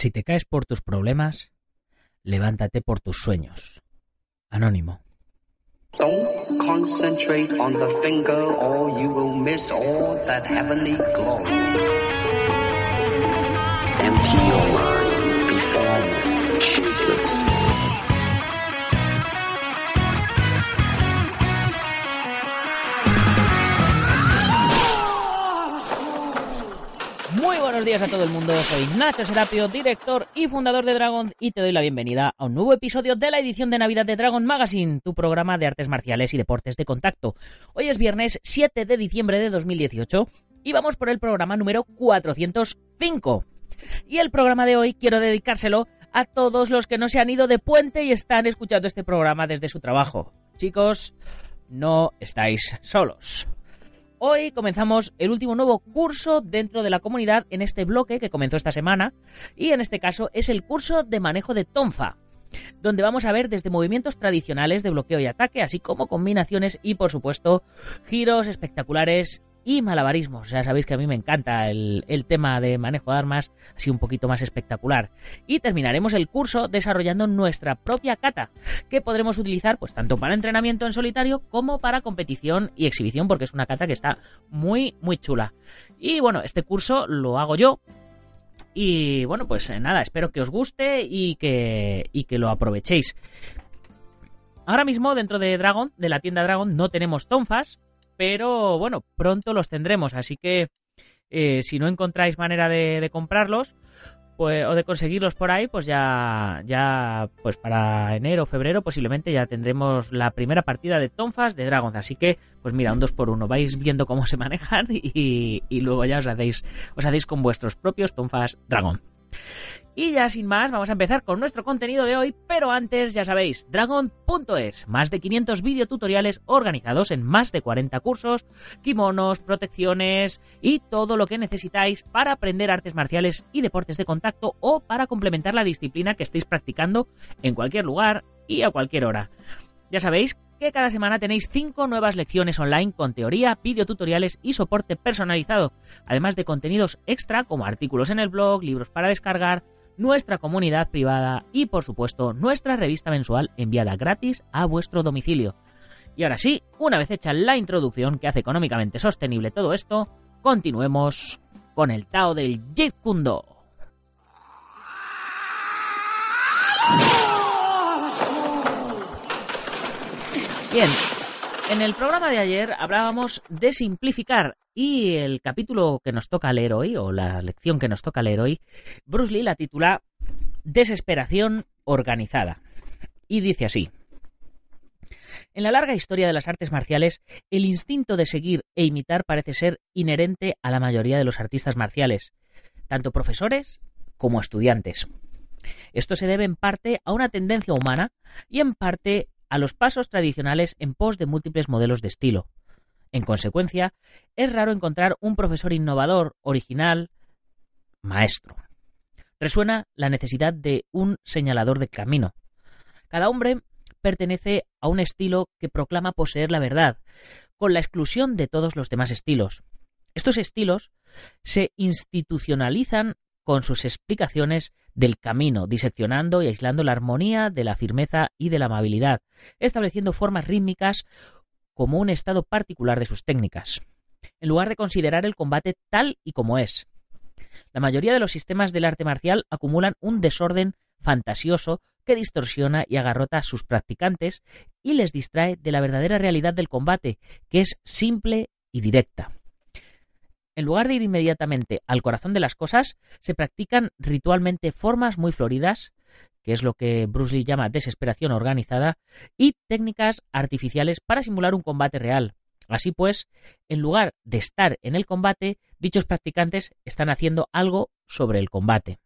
Si te caes por tus problemas, levántate por tus sueños. Anónimo. Don't concentrate on the finger or you will miss all that heavenly glory. Empty your mind, be formless, shapeless. buenos días a todo el mundo. Soy Nacho Serapio, director y fundador de Dragon, y te doy la bienvenida a un nuevo episodio de la edición de Navidad de Dragon Magazine, tu programa de artes marciales y deportes de contacto. Hoy es viernes 7 de diciembre de 2018 y vamos por el programa número 405. Y el programa de hoy quiero dedicárselo a todos los que no se han ido de puente y están escuchando este programa desde su trabajo. Chicos, no estáis solos. Hoy comenzamos el último nuevo curso dentro de la comunidad en este bloque que comenzó esta semana y en este caso es el curso de manejo de Tonfa, donde vamos a ver desde movimientos tradicionales de bloqueo y ataque, así como combinaciones y por supuesto giros espectaculares y malabarismos. Ya sabéis que a mí me encanta el, tema de manejo de armas, así un poquito más espectacular. Y terminaremos el curso desarrollando nuestra propia cata, que podremos utilizar pues tanto para entrenamiento en solitario como para competición y exhibición, porque es una cata que está muy, muy chula. Y bueno, este curso lo hago yo, y bueno, pues eh, nada, espero que os guste y que, y que lo aprovechéis. Ahora mismo dentro de Dragon, de la tienda Dragon, no tenemos tonfas, pero bueno, pronto los tendremos, así que eh, si no encontráis manera de, comprarlos pues, o de conseguirlos por ahí, pues ya, ya, pues para enero, febrero posiblemente ya tendremos la primera partida de Tonfas de Dragons, así que pues mira, un 2 por 1 vais viendo cómo se manejan y, luego ya os hacéis, os hacéis con vuestros propios Tonfas Dragon. Y ya sin más, vamos a empezar con nuestro contenido de hoy, pero antes ya sabéis, dragon.es, más de 500 videotutoriales organizados en más de 40 cursos, kimonos, protecciones y todo lo que necesitáis para aprender artes marciales y deportes de contacto o para complementar la disciplina que estéis practicando en cualquier lugar y a cualquier hora. Ya sabéis que cada semana tenéis 5 nuevas lecciones online con teoría, videotutoriales y soporte personalizado, además de contenidos extra como artículos en el blog, libros para descargar, nuestra comunidad privada y por supuesto nuestra revista mensual enviada gratis a vuestro domicilio. Y ahora sí, una vez hecha la introducción que hace económicamente sostenible todo esto, continuemos con el Tao del Jeet Kune Bien, en el programa de ayer hablábamos de simplificar y el capítulo que nos toca leer hoy, o la lección que nos toca leer hoy, Bruce Lee la titula Desesperación organizada. Y dice así. En la larga historia de las artes marciales, el instinto de seguir e imitar parece ser inherente a la mayoría de los artistas marciales, tanto profesores como estudiantes. Esto se debe en parte a una tendencia humana y en parte a los pasos tradicionales en pos de múltiples modelos de estilo. En consecuencia, es raro encontrar un profesor innovador, original, maestro. Resuena la necesidad de un señalador de camino. Cada hombre pertenece a un estilo que proclama poseer la verdad, con la exclusión de todos los demás estilos. Estos estilos se institucionalizan con sus explicaciones del camino, diseccionando y aislando la armonía de la firmeza y de la amabilidad, estableciendo formas rítmicas como un estado particular de sus técnicas, en lugar de considerar el combate tal y como es. La mayoría de los sistemas del arte marcial acumulan un desorden fantasioso que distorsiona y agarrota a sus practicantes y les distrae de la verdadera realidad del combate, que es simple y directa. En lugar de ir inmediatamente al corazón de las cosas, se practican ritualmente formas muy floridas, que es lo que Bruce Lee llama desesperación organizada, y técnicas artificiales para simular un combate real. Así pues, en lugar de estar en el combate, dichos practicantes están haciendo algo sobre el combate.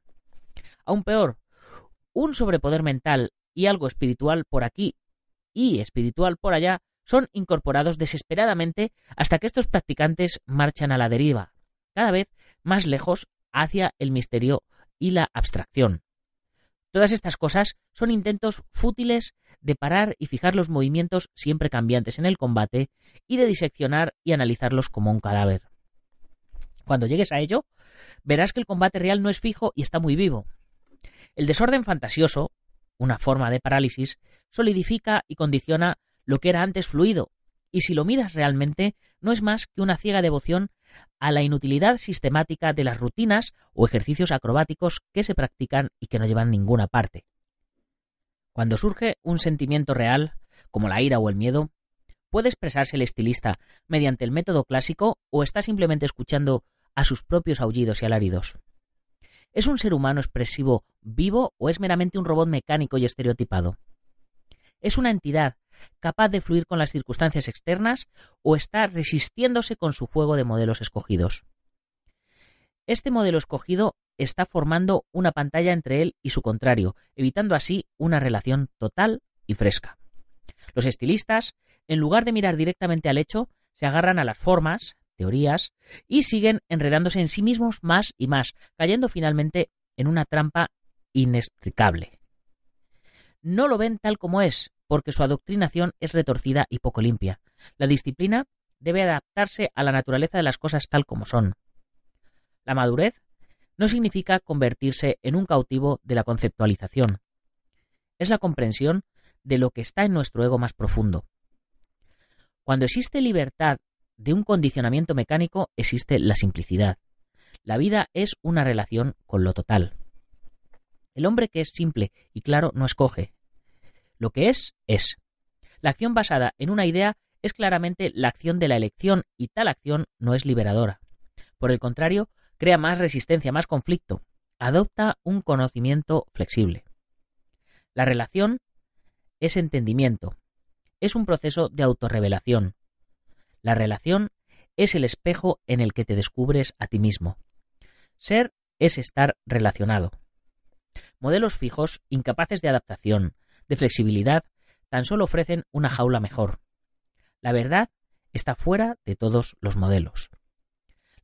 Aún peor, un sobrepoder mental y algo espiritual por aquí y espiritual por allá son incorporados desesperadamente hasta que estos practicantes marchan a la deriva, cada vez más lejos hacia el misterio y la abstracción. Todas estas cosas son intentos fútiles de parar y fijar los movimientos siempre cambiantes en el combate y de diseccionar y analizarlos como un cadáver. Cuando llegues a ello, verás que el combate real no es fijo y está muy vivo. El desorden fantasioso, una forma de parálisis, solidifica y condiciona lo que era antes fluido, y si lo miras realmente, no es más que una ciega devoción a la inutilidad sistemática de las rutinas o ejercicios acrobáticos que se practican y que no llevan ninguna parte. Cuando surge un sentimiento real, como la ira o el miedo, puede expresarse el estilista mediante el método clásico o está simplemente escuchando a sus propios aullidos y alaridos. ¿Es un ser humano expresivo vivo o es meramente un robot mecánico y estereotipado? ¿Es una entidad capaz de fluir con las circunstancias externas o está resistiéndose con su juego de modelos escogidos. Este modelo escogido está formando una pantalla entre él y su contrario, evitando así una relación total y fresca. Los estilistas, en lugar de mirar directamente al hecho, se agarran a las formas, teorías, y siguen enredándose en sí mismos más y más, cayendo finalmente en una trampa inextricable. No lo ven tal como es, porque su adoctrinación es retorcida y poco limpia. La disciplina debe adaptarse a la naturaleza de las cosas tal como son. La madurez no significa convertirse en un cautivo de la conceptualización. Es la comprensión de lo que está en nuestro ego más profundo. Cuando existe libertad de un condicionamiento mecánico, existe la simplicidad. La vida es una relación con lo total. El hombre que es simple y claro no escoge, lo que es, es. La acción basada en una idea es claramente la acción de la elección y tal acción no es liberadora. Por el contrario, crea más resistencia, más conflicto. Adopta un conocimiento flexible. La relación es entendimiento. Es un proceso de autorrevelación. La relación es el espejo en el que te descubres a ti mismo. Ser es estar relacionado. Modelos fijos, incapaces de adaptación, de flexibilidad tan solo ofrecen una jaula mejor. La verdad está fuera de todos los modelos.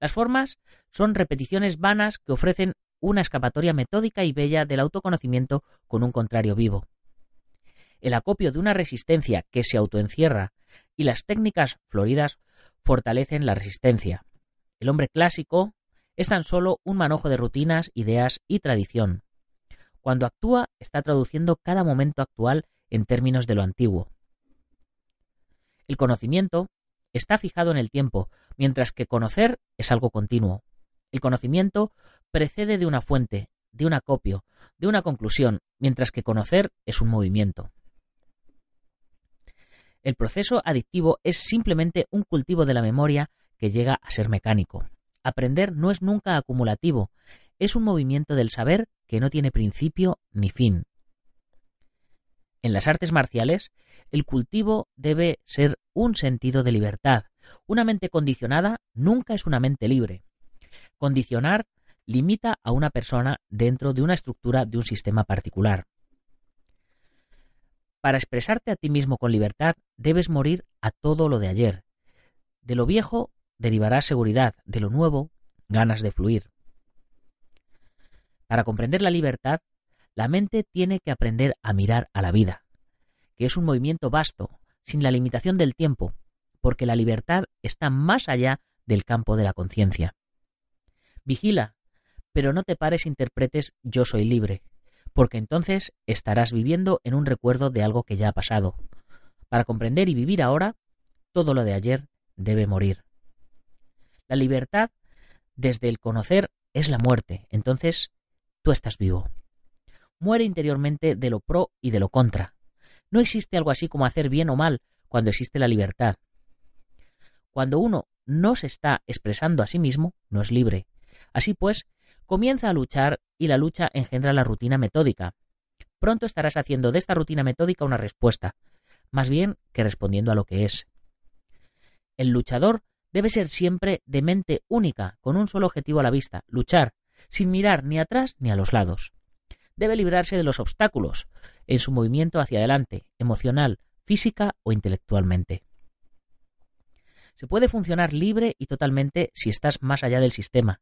Las formas son repeticiones vanas que ofrecen una escapatoria metódica y bella del autoconocimiento con un contrario vivo. El acopio de una resistencia que se autoencierra y las técnicas floridas fortalecen la resistencia. El hombre clásico es tan solo un manojo de rutinas, ideas y tradición. Cuando actúa, está traduciendo cada momento actual en términos de lo antiguo. El conocimiento está fijado en el tiempo, mientras que conocer es algo continuo. El conocimiento precede de una fuente, de un acopio, de una conclusión, mientras que conocer es un movimiento. El proceso adictivo es simplemente un cultivo de la memoria que llega a ser mecánico. Aprender no es nunca acumulativo, es un movimiento del saber que no tiene principio ni fin. En las artes marciales, el cultivo debe ser un sentido de libertad. Una mente condicionada nunca es una mente libre. Condicionar limita a una persona dentro de una estructura de un sistema particular. Para expresarte a ti mismo con libertad, debes morir a todo lo de ayer. De lo viejo derivará seguridad, de lo nuevo, ganas de fluir. Para comprender la libertad, la mente tiene que aprender a mirar a la vida, que es un movimiento vasto, sin la limitación del tiempo, porque la libertad está más allá del campo de la conciencia. Vigila, pero no te pares e interpretes yo soy libre, porque entonces estarás viviendo en un recuerdo de algo que ya ha pasado. Para comprender y vivir ahora, todo lo de ayer debe morir. La libertad desde el conocer es la muerte, entonces tú estás vivo. Muere interiormente de lo pro y de lo contra. No existe algo así como hacer bien o mal cuando existe la libertad. Cuando uno no se está expresando a sí mismo, no es libre. Así pues, comienza a luchar y la lucha engendra la rutina metódica. Pronto estarás haciendo de esta rutina metódica una respuesta, más bien que respondiendo a lo que es. El luchador debe ser siempre de mente única, con un solo objetivo a la vista, luchar, sin mirar ni atrás ni a los lados. Debe librarse de los obstáculos en su movimiento hacia adelante, emocional, física o intelectualmente. Se puede funcionar libre y totalmente si estás más allá del sistema.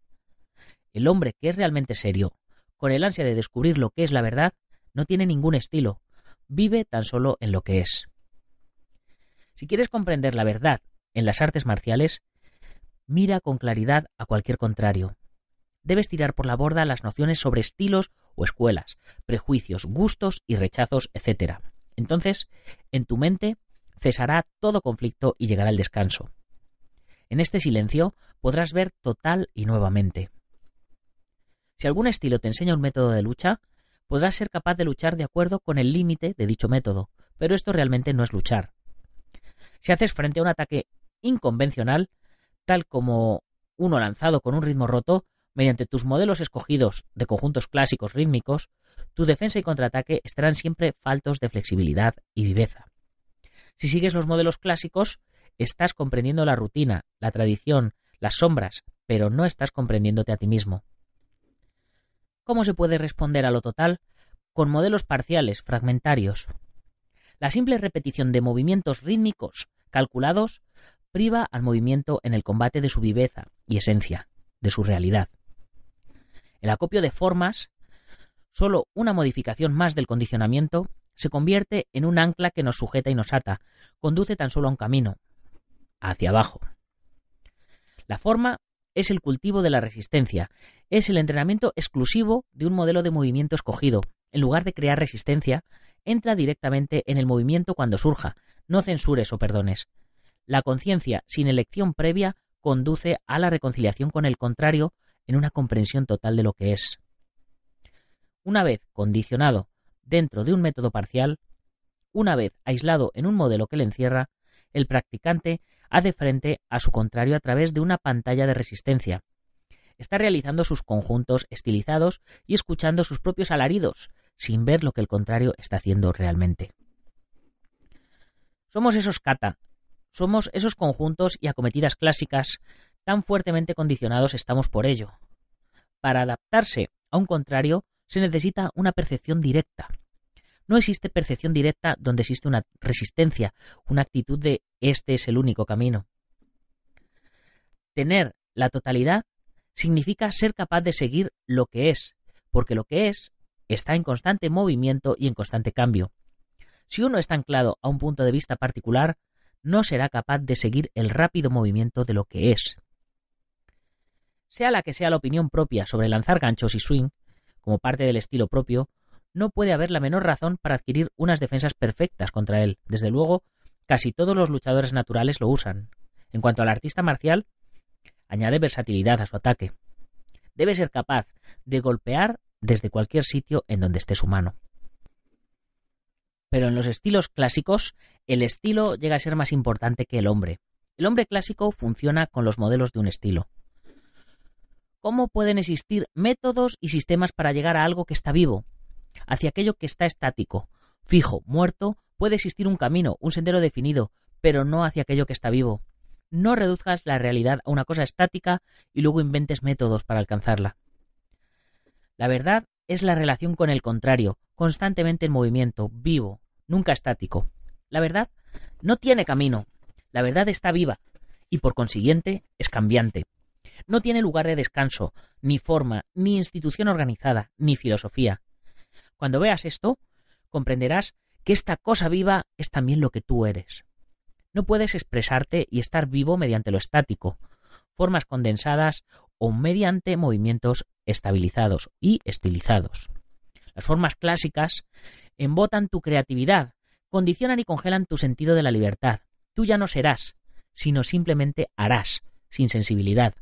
El hombre que es realmente serio, con el ansia de descubrir lo que es la verdad, no tiene ningún estilo, vive tan solo en lo que es. Si quieres comprender la verdad en las artes marciales, mira con claridad a cualquier contrario, debes tirar por la borda las nociones sobre estilos o escuelas, prejuicios, gustos y rechazos, etc. Entonces, en tu mente cesará todo conflicto y llegará el descanso. En este silencio podrás ver total y nuevamente. Si algún estilo te enseña un método de lucha, podrás ser capaz de luchar de acuerdo con el límite de dicho método, pero esto realmente no es luchar. Si haces frente a un ataque inconvencional, tal como uno lanzado con un ritmo roto, mediante tus modelos escogidos de conjuntos clásicos rítmicos, tu defensa y contraataque estarán siempre faltos de flexibilidad y viveza. Si sigues los modelos clásicos, estás comprendiendo la rutina, la tradición, las sombras, pero no estás comprendiéndote a ti mismo. ¿Cómo se puede responder a lo total? Con modelos parciales, fragmentarios. La simple repetición de movimientos rítmicos calculados priva al movimiento en el combate de su viveza y esencia, de su realidad. El acopio de formas, solo una modificación más del condicionamiento, se convierte en un ancla que nos sujeta y nos ata, conduce tan solo a un camino, hacia abajo. La forma es el cultivo de la resistencia, es el entrenamiento exclusivo de un modelo de movimiento escogido. En lugar de crear resistencia, entra directamente en el movimiento cuando surja, no censures o perdones. La conciencia, sin elección previa, conduce a la reconciliación con el contrario en una comprensión total de lo que es. Una vez condicionado dentro de un método parcial, una vez aislado en un modelo que le encierra, el practicante hace frente a su contrario a través de una pantalla de resistencia. Está realizando sus conjuntos estilizados y escuchando sus propios alaridos, sin ver lo que el contrario está haciendo realmente. Somos esos kata, somos esos conjuntos y acometidas clásicas tan fuertemente condicionados estamos por ello. Para adaptarse a un contrario se necesita una percepción directa. No existe percepción directa donde existe una resistencia, una actitud de este es el único camino. Tener la totalidad significa ser capaz de seguir lo que es, porque lo que es está en constante movimiento y en constante cambio. Si uno está anclado a un punto de vista particular, no será capaz de seguir el rápido movimiento de lo que es. Sea la que sea la opinión propia sobre lanzar ganchos y swing, como parte del estilo propio, no puede haber la menor razón para adquirir unas defensas perfectas contra él. Desde luego, casi todos los luchadores naturales lo usan. En cuanto al artista marcial, añade versatilidad a su ataque. Debe ser capaz de golpear desde cualquier sitio en donde esté su mano. Pero en los estilos clásicos, el estilo llega a ser más importante que el hombre. El hombre clásico funciona con los modelos de un estilo cómo pueden existir métodos y sistemas para llegar a algo que está vivo, hacia aquello que está estático, fijo, muerto, puede existir un camino, un sendero definido, pero no hacia aquello que está vivo. No reduzcas la realidad a una cosa estática y luego inventes métodos para alcanzarla. La verdad es la relación con el contrario, constantemente en movimiento, vivo, nunca estático. La verdad no tiene camino, la verdad está viva y por consiguiente es cambiante. No tiene lugar de descanso, ni forma, ni institución organizada, ni filosofía. Cuando veas esto, comprenderás que esta cosa viva es también lo que tú eres. No puedes expresarte y estar vivo mediante lo estático, formas condensadas o mediante movimientos estabilizados y estilizados. Las formas clásicas embotan tu creatividad, condicionan y congelan tu sentido de la libertad. Tú ya no serás, sino simplemente harás, sin sensibilidad,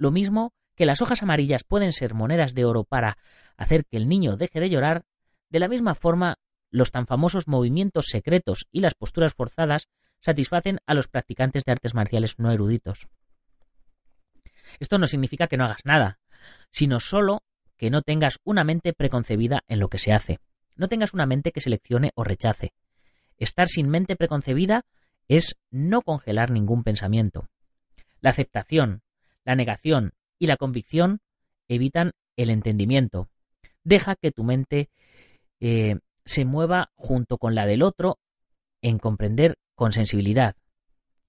lo mismo que las hojas amarillas pueden ser monedas de oro para hacer que el niño deje de llorar, de la misma forma los tan famosos movimientos secretos y las posturas forzadas satisfacen a los practicantes de artes marciales no eruditos. Esto no significa que no hagas nada, sino solo que no tengas una mente preconcebida en lo que se hace. No tengas una mente que seleccione o rechace. Estar sin mente preconcebida es no congelar ningún pensamiento. La aceptación, la negación y la convicción evitan el entendimiento. Deja que tu mente eh, se mueva junto con la del otro en comprender con sensibilidad.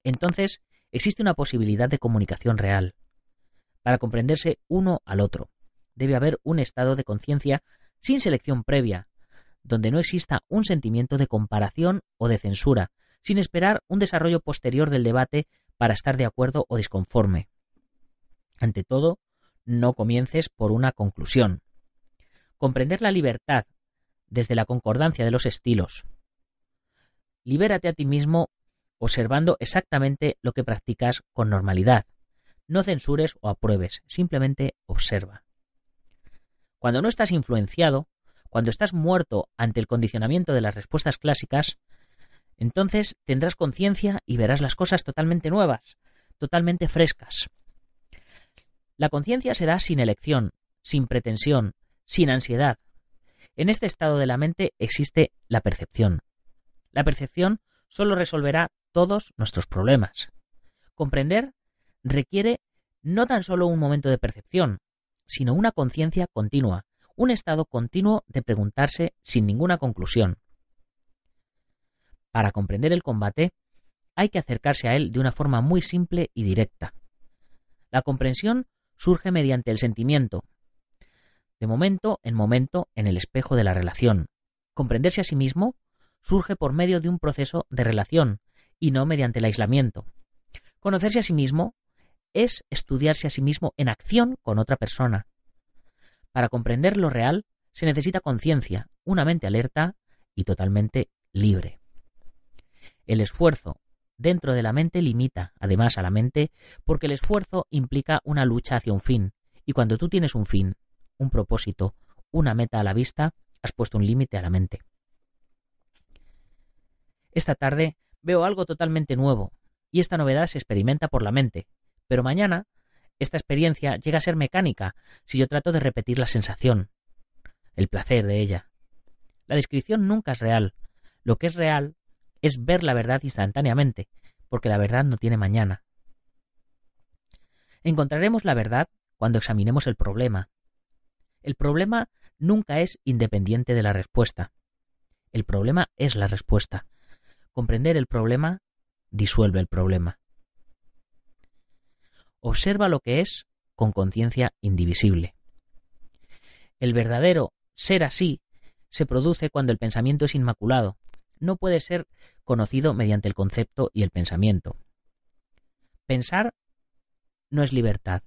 Entonces, existe una posibilidad de comunicación real. Para comprenderse uno al otro, debe haber un estado de conciencia sin selección previa, donde no exista un sentimiento de comparación o de censura, sin esperar un desarrollo posterior del debate para estar de acuerdo o disconforme. Ante todo, no comiences por una conclusión. Comprender la libertad desde la concordancia de los estilos. Libérate a ti mismo observando exactamente lo que practicas con normalidad. No censures o apruebes, simplemente observa. Cuando no estás influenciado, cuando estás muerto ante el condicionamiento de las respuestas clásicas, entonces tendrás conciencia y verás las cosas totalmente nuevas, totalmente frescas. La conciencia se da sin elección, sin pretensión, sin ansiedad. En este estado de la mente existe la percepción. La percepción solo resolverá todos nuestros problemas. Comprender requiere no tan solo un momento de percepción, sino una conciencia continua, un estado continuo de preguntarse sin ninguna conclusión. Para comprender el combate, hay que acercarse a él de una forma muy simple y directa. La comprensión surge mediante el sentimiento. De momento en momento en el espejo de la relación. Comprenderse a sí mismo surge por medio de un proceso de relación y no mediante el aislamiento. Conocerse a sí mismo es estudiarse a sí mismo en acción con otra persona. Para comprender lo real se necesita conciencia, una mente alerta y totalmente libre. El esfuerzo dentro de la mente limita, además, a la mente, porque el esfuerzo implica una lucha hacia un fin, y cuando tú tienes un fin, un propósito, una meta a la vista, has puesto un límite a la mente. Esta tarde veo algo totalmente nuevo, y esta novedad se experimenta por la mente, pero mañana esta experiencia llega a ser mecánica si yo trato de repetir la sensación, el placer de ella. La descripción nunca es real, lo que es real es ver la verdad instantáneamente, porque la verdad no tiene mañana. Encontraremos la verdad cuando examinemos el problema. El problema nunca es independiente de la respuesta. El problema es la respuesta. Comprender el problema disuelve el problema. Observa lo que es con conciencia indivisible. El verdadero ser así se produce cuando el pensamiento es inmaculado, no puede ser conocido mediante el concepto y el pensamiento. Pensar no es libertad.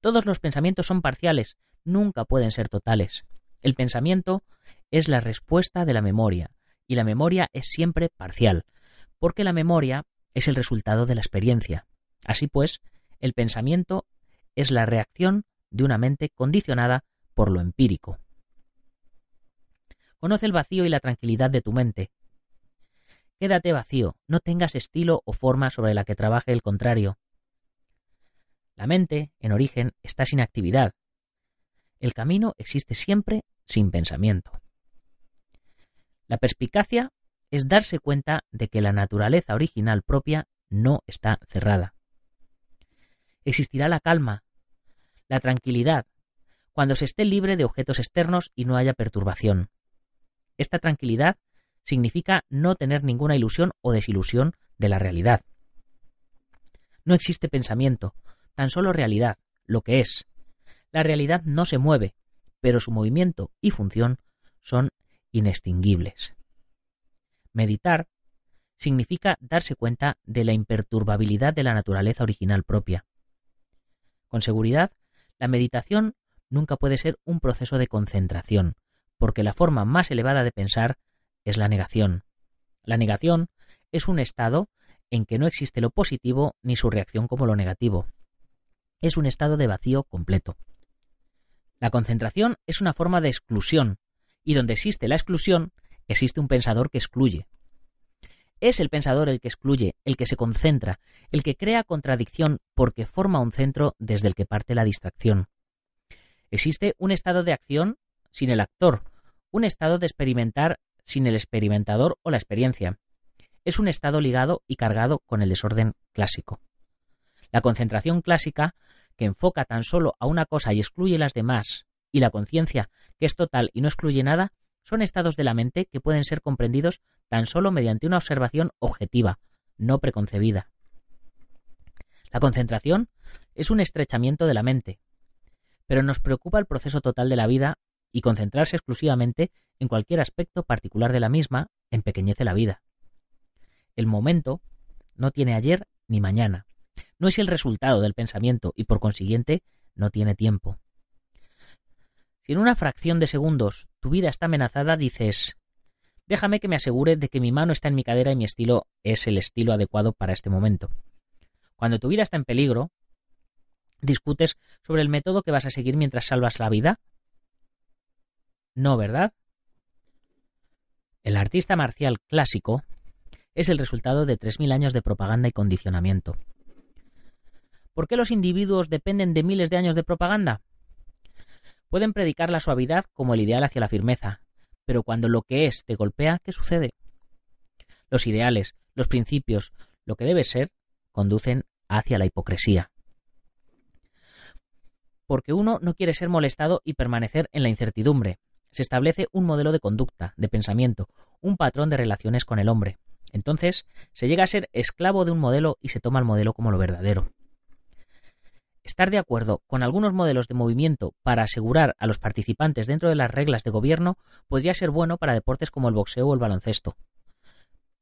Todos los pensamientos son parciales, nunca pueden ser totales. El pensamiento es la respuesta de la memoria, y la memoria es siempre parcial, porque la memoria es el resultado de la experiencia. Así pues, el pensamiento es la reacción de una mente condicionada por lo empírico. Conoce el vacío y la tranquilidad de tu mente, Quédate vacío, no tengas estilo o forma sobre la que trabaje el contrario. La mente, en origen, está sin actividad. El camino existe siempre sin pensamiento. La perspicacia es darse cuenta de que la naturaleza original propia no está cerrada. Existirá la calma, la tranquilidad, cuando se esté libre de objetos externos y no haya perturbación. Esta tranquilidad significa no tener ninguna ilusión o desilusión de la realidad. No existe pensamiento, tan solo realidad, lo que es. La realidad no se mueve, pero su movimiento y función son inextinguibles. Meditar significa darse cuenta de la imperturbabilidad de la naturaleza original propia. Con seguridad, la meditación nunca puede ser un proceso de concentración, porque la forma más elevada de pensar es la negación. La negación es un estado en que no existe lo positivo ni su reacción como lo negativo. Es un estado de vacío completo. La concentración es una forma de exclusión, y donde existe la exclusión, existe un pensador que excluye. Es el pensador el que excluye, el que se concentra, el que crea contradicción porque forma un centro desde el que parte la distracción. Existe un estado de acción sin el actor, un estado de experimentar sin el experimentador o la experiencia. Es un estado ligado y cargado con el desorden clásico. La concentración clásica, que enfoca tan solo a una cosa y excluye las demás, y la conciencia, que es total y no excluye nada, son estados de la mente que pueden ser comprendidos tan solo mediante una observación objetiva, no preconcebida. La concentración es un estrechamiento de la mente, pero nos preocupa el proceso total de la vida y concentrarse exclusivamente en cualquier aspecto particular de la misma, empequeñece la vida. El momento no tiene ayer ni mañana. No es el resultado del pensamiento y por consiguiente no tiene tiempo. Si en una fracción de segundos tu vida está amenazada, dices déjame que me asegure de que mi mano está en mi cadera y mi estilo es el estilo adecuado para este momento. Cuando tu vida está en peligro, discutes sobre el método que vas a seguir mientras salvas la vida. No, ¿verdad? El artista marcial clásico es el resultado de 3.000 años de propaganda y condicionamiento. ¿Por qué los individuos dependen de miles de años de propaganda? Pueden predicar la suavidad como el ideal hacia la firmeza, pero cuando lo que es te golpea, ¿qué sucede? Los ideales, los principios, lo que debe ser, conducen hacia la hipocresía. Porque uno no quiere ser molestado y permanecer en la incertidumbre, se establece un modelo de conducta, de pensamiento, un patrón de relaciones con el hombre. Entonces, se llega a ser esclavo de un modelo y se toma el modelo como lo verdadero. Estar de acuerdo con algunos modelos de movimiento para asegurar a los participantes dentro de las reglas de gobierno podría ser bueno para deportes como el boxeo o el baloncesto.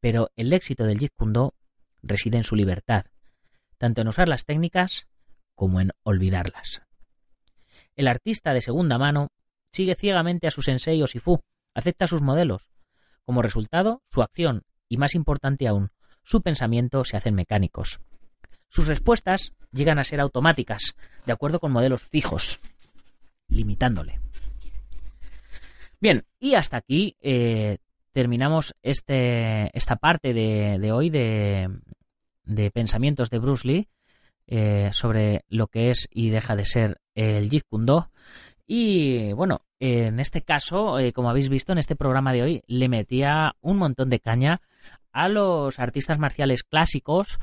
Pero el éxito del Jeet Kune reside en su libertad, tanto en usar las técnicas como en olvidarlas. El artista de segunda mano Sigue ciegamente a sus sensei y fu acepta sus modelos. Como resultado, su acción, y más importante aún, su pensamiento se hacen mecánicos. Sus respuestas llegan a ser automáticas, de acuerdo con modelos fijos, limitándole. Bien, y hasta aquí eh, terminamos este, esta parte de, hoy de, pensamientos de Bruce Lee eh, sobre lo que es y deja de ser el Jeet Kune y bueno, en este caso, eh, como habéis visto en este programa de hoy, le metía un montón de caña a los artistas marciales clásicos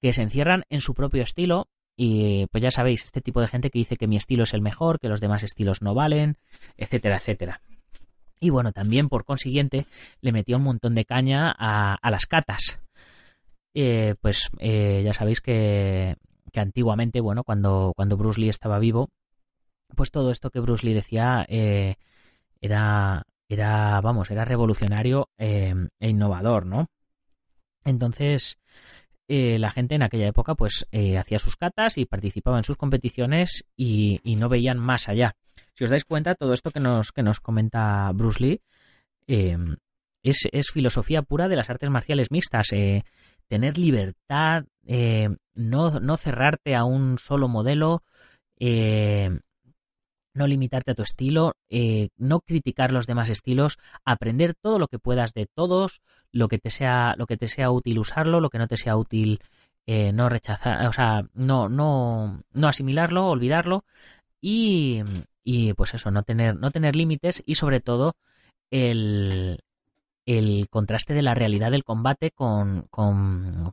que se encierran en su propio estilo. Y pues ya sabéis, este tipo de gente que dice que mi estilo es el mejor, que los demás estilos no valen, etcétera, etcétera. Y bueno, también por consiguiente le metía un montón de caña a, las catas. Eh, pues eh, ya sabéis que, que antiguamente, bueno, cuando, cuando Bruce Lee estaba vivo, pues todo esto que Bruce Lee decía eh, era, era, vamos, era revolucionario em, e innovador, ¿no? Entonces, eh, la gente en aquella época pues eh, hacía sus catas y participaba en sus competiciones y, no veían más allá. Si os dais cuenta, todo esto que nos, que nos comenta Bruce Lee em, es, filosofía pura de las artes marciales mixtas. tener libertad, no, no, cerrarte a un solo modelo, no limitarte a tu estilo, eh, no criticar los demás estilos, aprender todo lo que puedas de todos, lo que te sea, lo que te sea útil usarlo, lo que no te sea útil eh, no rechazar, o sea, no, no, no asimilarlo, olvidarlo y, pues eso, no tener, no tener límites y sobre todo el, contraste de la realidad del combate con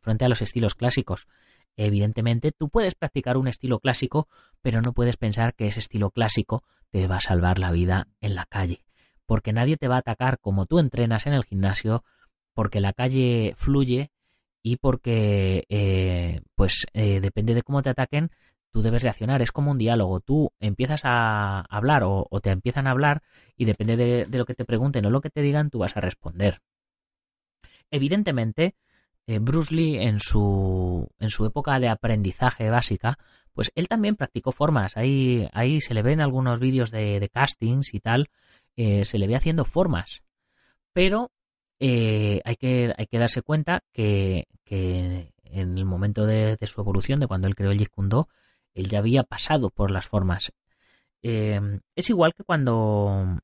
frente a los estilos clásicos. Evidentemente, tú puedes practicar un estilo clásico, pero no puedes pensar que ese estilo clásico te va a salvar la vida en la calle, porque nadie te va a atacar como tú entrenas en el gimnasio, porque la calle fluye y porque, eh, pues, eh, depende de cómo te ataquen, tú debes reaccionar. Es como un diálogo. Tú empiezas a hablar o, te empiezan a hablar y depende de lo que te pregunten o lo que te digan, tú vas a responder. Evidentemente, eh, Bruce Lee en su, en su época de aprendizaje básica, pues él también practicó formas. Ahí, ahí se le ven algunos vídeos de, castings y tal, eh, se le ve haciendo formas. Pero eh, hay, que, hay que darse cuenta que, en el momento de, su evolución, de cuando él creó el Jeet él ya había pasado por las formas. es igual que cuando,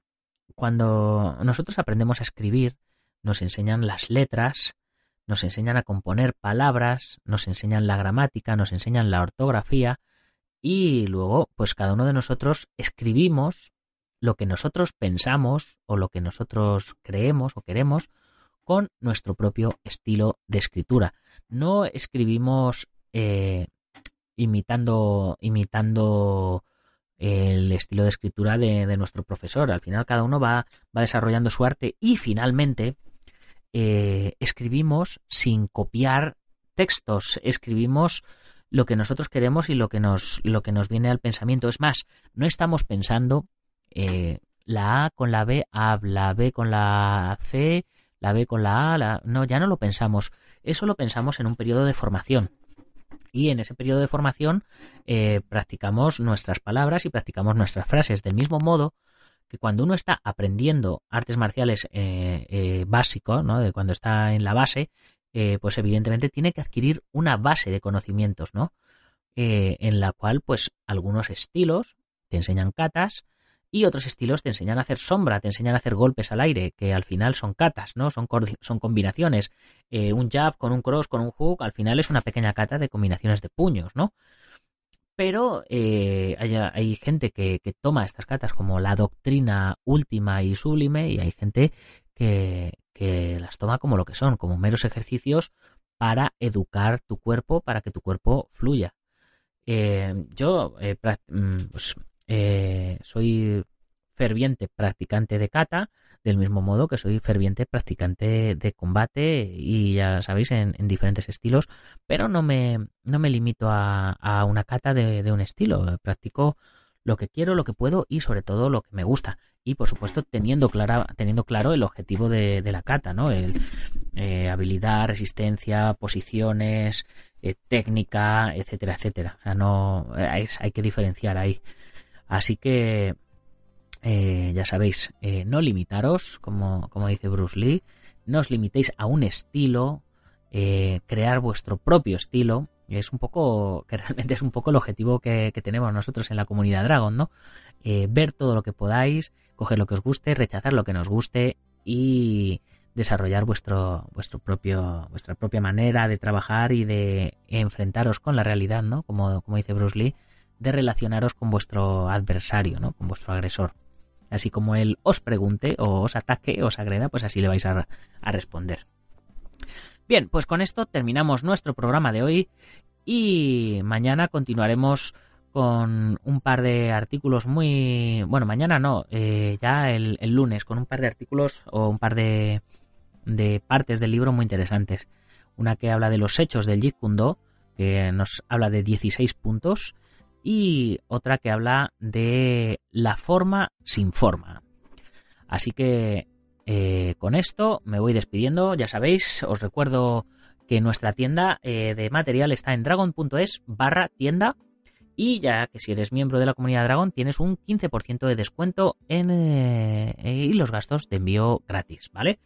cuando nosotros aprendemos a escribir, nos enseñan las letras, nos enseñan a componer palabras, nos enseñan la gramática, nos enseñan la ortografía y luego pues cada uno de nosotros escribimos lo que nosotros pensamos o lo que nosotros creemos o queremos con nuestro propio estilo de escritura. No escribimos eh, imitando, imitando el estilo de escritura de, de, nuestro profesor. Al final cada uno va, va desarrollando su arte y finalmente eh, escribimos sin copiar textos, escribimos lo que nosotros queremos y lo que nos, lo que nos viene al pensamiento. Es más, no estamos pensando eh, la A con la B, la B con la C, la B con la A, la... no, ya no lo pensamos. Eso lo pensamos en un periodo de formación. Y en ese periodo de formación eh, practicamos nuestras palabras y practicamos nuestras frases. Del mismo modo que cuando uno está aprendiendo artes marciales eh, eh, básico, ¿no? De cuando está en la base, eh, pues evidentemente tiene que adquirir una base de conocimientos, ¿no? Eh, en la cual, pues, algunos estilos te enseñan catas y otros estilos te enseñan a hacer sombra, te enseñan a hacer golpes al aire, que al final son catas, ¿no? Son, son combinaciones. un jab con un cross, con un hook, al final es una pequeña cata de combinaciones de puños, ¿no? pero eh, hay, gente que, toma estas cartas como la doctrina última y sublime y hay gente que, las toma como lo que son, como meros ejercicios para educar tu cuerpo, para que tu cuerpo fluya. Eh, yo eh, mm, pues, soy ferviente practicante de kata, del mismo modo que soy ferviente practicante de combate y ya sabéis en, diferentes estilos, pero no me, no me limito a, una kata de, un estilo, practico lo que quiero, lo que puedo y sobre todo lo que me gusta. Y por supuesto teniendo, clara, teniendo claro el objetivo de, la kata ¿no? El, eh, habilidad, resistencia, posiciones, eh, técnica, etcétera, etcétera. no, hay que diferenciar ahí. Así que eh, ya sabéis, eh, no limitaros, como, dice Bruce Lee, no os limitéis a un estilo, eh, crear vuestro propio estilo, es un poco, que realmente es un poco el objetivo que, tenemos nosotros en la comunidad Dragon, ¿no? ver todo lo que podáis, coger lo que os guste, rechazar lo que nos guste y desarrollar vuestro, vuestro propio, vuestra propia manera de trabajar y de enfrentaros con la realidad, ¿no? Como, como dice Bruce Lee, de relacionaros con vuestro adversario, ¿no? Con vuestro agresor. Así como él os pregunte, o os ataque, o os agreda, pues así le vais a, responder. Bien, pues con esto terminamos nuestro programa de hoy y mañana continuaremos con un par de artículos muy... Bueno, mañana no, eh, ya el, lunes, con un par de artículos o un par de, de, partes del libro muy interesantes. Una que habla de los hechos del Jeet que nos habla de 16 puntos, y otra que habla de la forma sin forma. Así que eh, con esto me voy despidiendo, ya sabéis, os recuerdo que nuestra tienda eh, de material está en dragon.es barra tienda y ya que si eres miembro de la comunidad Dragon tienes un 15% de descuento en eh, y los gastos de envío gratis, ¿vale?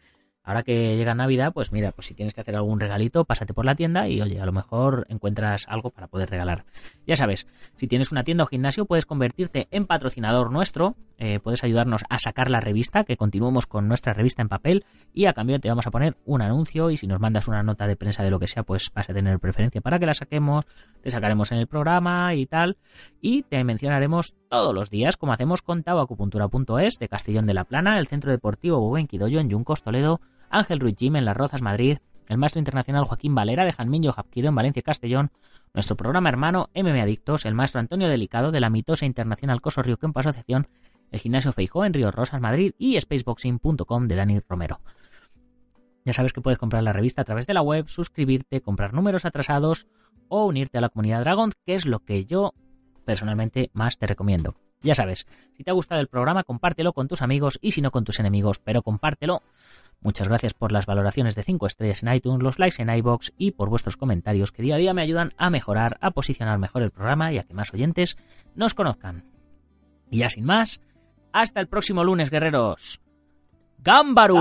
Ahora que llega Navidad, pues mira, pues si tienes que hacer algún regalito, pásate por la tienda y oye, a lo mejor encuentras algo para poder regalar. Ya sabes, si tienes una tienda o gimnasio, puedes convertirte en patrocinador nuestro, eh, puedes ayudarnos a sacar la revista, que continuemos con nuestra revista en papel y a cambio te vamos a poner un anuncio y si nos mandas una nota de prensa de lo que sea, pues vas a tener preferencia para que la saquemos, te sacaremos en el programa y tal, y te mencionaremos todos los días, como hacemos con tabacupuntura.es de Castellón de la Plana, el Centro Deportivo Buenquidoyo en Yuncos, Toledo, Ángel Ruiz Jim en Las Rozas, Madrid, el maestro internacional Joaquín Valera de Janminio Japquido en Valencia Castellón, nuestro programa hermano MM Adictos, el maestro Antonio Delicado de la mitosa internacional Coso Río Campo Asociación, el gimnasio Feijó en Río Rosas, Madrid y spaceboxing.com de Dani Romero. Ya sabes que puedes comprar la revista a través de la web, suscribirte, comprar números atrasados o unirte a la comunidad Dragon, que es lo que yo personalmente más te recomiendo. Ya sabes, si te ha gustado el programa, compártelo con tus amigos y si no con tus enemigos, pero compártelo. Muchas gracias por las valoraciones de 5 estrellas en iTunes, los likes en iBox y por vuestros comentarios que día a día me ayudan a mejorar, a posicionar mejor el programa y a que más oyentes nos conozcan. Y ya sin más, hasta el próximo lunes, guerreros. ¡Gámbaro!